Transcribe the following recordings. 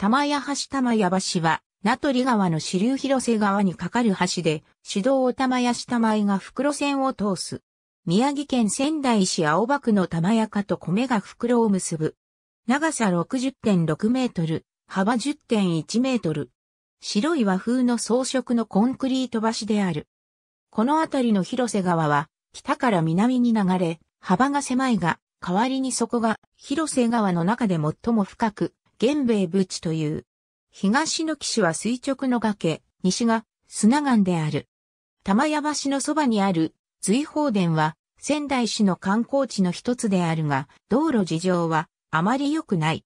玉屋橋玉屋橋は、名取川の支流広瀬川に架かる橋で、市道を玉屋下前が袋線を通す。宮城県仙台市青葉区の玉屋家と米が袋を結ぶ。長さ60.6メートル、幅10.1メートル。白い和風の装飾のコンクリート橋である。この辺りの広瀬川は、北から南に流れ、幅が狭いが、代わりにそこが広瀬川の中で最も深く、玄米部チという。東の岸は垂直の崖、西が砂岩である。玉屋橋のそばにある随宝殿は仙台市の観光地の一つであるが、道路事情はあまり良くない。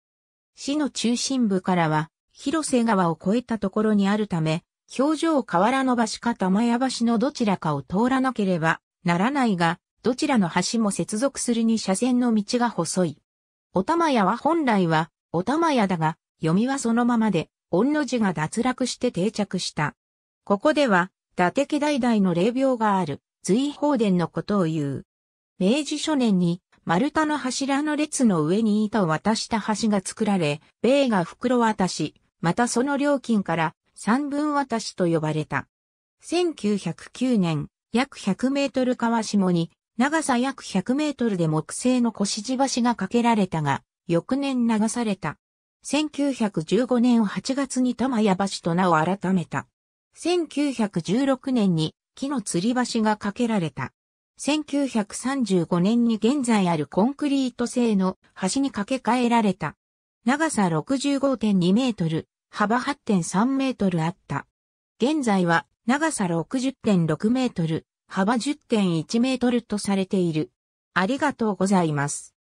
市の中心部からは広瀬川を越えたところにあるため、表情河原の橋か玉屋橋のどちらかを通らなければならないが、どちらの橋も接続するに車線の道が細い。お玉屋は本来はおたまやだが、読みはそのままで、御の字が脱落して定着した。ここでは、伊達家代々の霊廟がある、随宝殿のことを言う。明治初年に、丸太の柱の列の上に板を渡した橋が作られ、米が袋渡し、またその料金から三分渡しと呼ばれた。1909年、約100メートル川下に、長さ約100メートルで木製の腰地橋が架けられたが、翌年流された。1915年8月に玉屋橋と名を改めた。1916年に木の吊り橋が架けられた。1935年に現在あるコンクリート製の橋に架け替えられた。長さ65.2メートル、幅8.3メートルあった。現在は長さ60.6メートル、幅10.1メートルとされている。ありがとうございます。